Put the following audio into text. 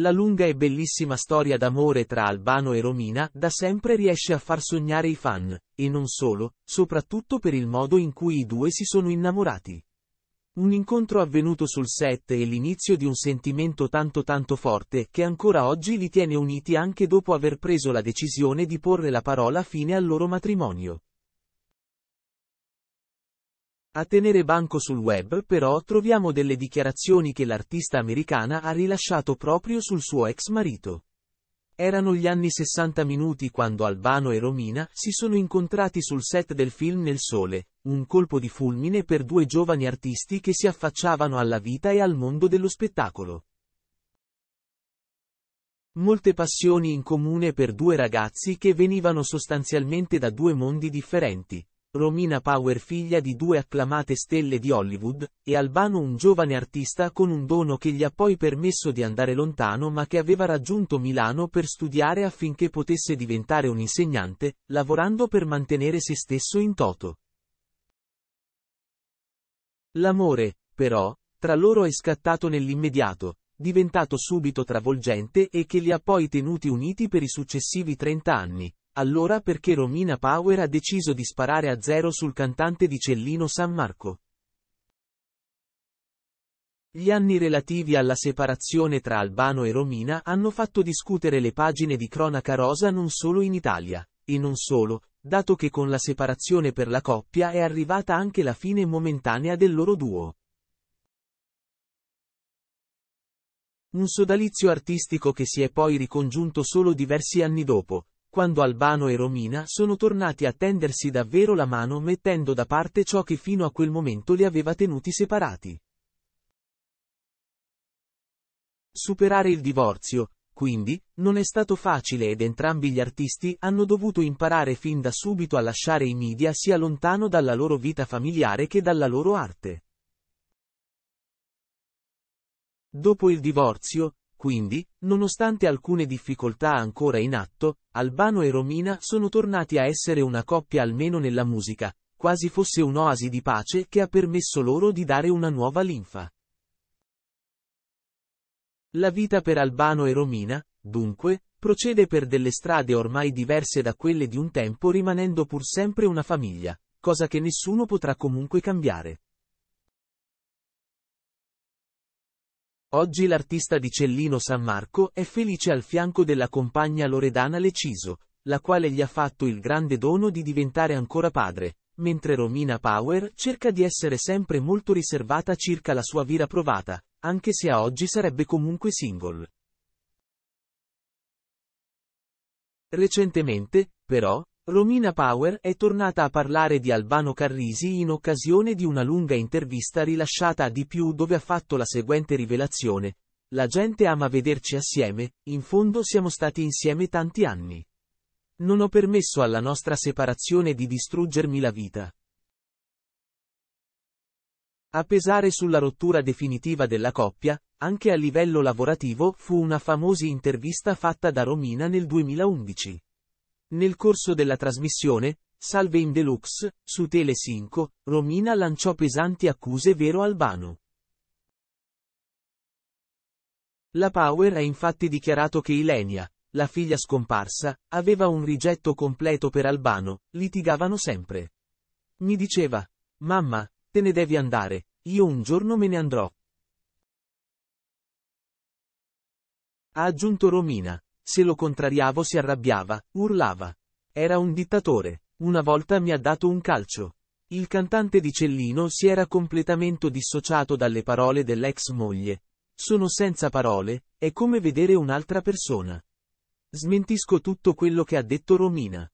La lunga e bellissima storia d'amore tra Albano e Romina da sempre riesce a far sognare i fan, e non solo, soprattutto per il modo in cui i due si sono innamorati. Un incontro avvenuto sul set e l'inizio di un sentimento tanto tanto forte che ancora oggi li tiene uniti anche dopo aver preso la decisione di porre la parola fine al loro matrimonio. A tenere banco sul web però troviamo delle dichiarazioni che l'artista americana ha rilasciato proprio sul suo ex marito. Erano gli anni 60 minuti quando Albano e Romina si sono incontrati sul set del film Nel Sole, un colpo di fulmine per due giovani artisti che si affacciavano alla vita e al mondo dello spettacolo. Molte passioni in comune per due ragazzi che venivano sostanzialmente da due mondi differenti, Romina Power figlia di due acclamate stelle di Hollywood, e Albano un giovane artista con un dono che gli ha poi permesso di andare lontano ma che aveva raggiunto Milano per studiare affinché potesse diventare un insegnante, lavorando per mantenere se stesso in toto. L'amore, però, tra loro è scattato nell'immediato, diventato subito travolgente e che li ha poi tenuti uniti per i successivi 30 anni, allora perché Romina Power ha deciso di sparare a zero sul cantante di Cellino San Marco? Gli anni relativi alla separazione tra Albano e Romina hanno fatto discutere le pagine di cronaca rosa non solo in Italia, e non solo, dato che con la separazione per la coppia è arrivata anche la fine momentanea del loro duo. Un sodalizio artistico che si è poi ricongiunto solo diversi anni dopo, quando Albano e Romina sono tornati a tendersi davvero la mano mettendo da parte ciò che fino a quel momento li aveva tenuti separati. Superare il divorzio, quindi, non è stato facile ed entrambi gli artisti hanno dovuto imparare fin da subito a lasciare i media sia lontano dalla loro vita familiare che dalla loro arte. Dopo il divorzio, quindi, nonostante alcune difficoltà ancora in atto, Albano e Romina sono tornati a essere una coppia almeno nella musica, quasi fosse un'oasi di pace che ha permesso loro di dare una nuova linfa. La vita per Albano e Romina, dunque, procede per delle strade ormai diverse da quelle di un tempo rimanendo pur sempre una famiglia, cosa che nessuno potrà comunque cambiare. Oggi l'artista di Cellino San Marco è felice al fianco della compagna loredana Leciso, la quale gli ha fatto il grande dono di diventare ancora padre, mentre Romina Power cerca di essere sempre molto riservata circa la sua vira provata, anche se a oggi sarebbe comunque single. Recentemente, però, Romina Power è tornata a parlare di Albano Carrisi in occasione di una lunga intervista rilasciata a Di più dove ha fatto la seguente rivelazione. La gente ama vederci assieme, in fondo siamo stati insieme tanti anni. Non ho permesso alla nostra separazione di distruggermi la vita. A pesare sulla rottura definitiva della coppia, anche a livello lavorativo, fu una famosa intervista fatta da Romina nel 2011. Nel corso della trasmissione, Salve in Deluxe, su Tele5, Romina lanciò pesanti accuse Vero Albano. La Power ha infatti dichiarato che Ilenia, la figlia scomparsa, aveva un rigetto completo per Albano, litigavano sempre. Mi diceva, mamma, te ne devi andare, io un giorno me ne andrò. Ha aggiunto Romina, se lo contrariavo si arrabbiava, urlava. Era un dittatore. Una volta mi ha dato un calcio. Il cantante di Cellino si era completamente dissociato dalle parole dell'ex moglie. Sono senza parole, è come vedere un'altra persona. Smentisco tutto quello che ha detto Romina.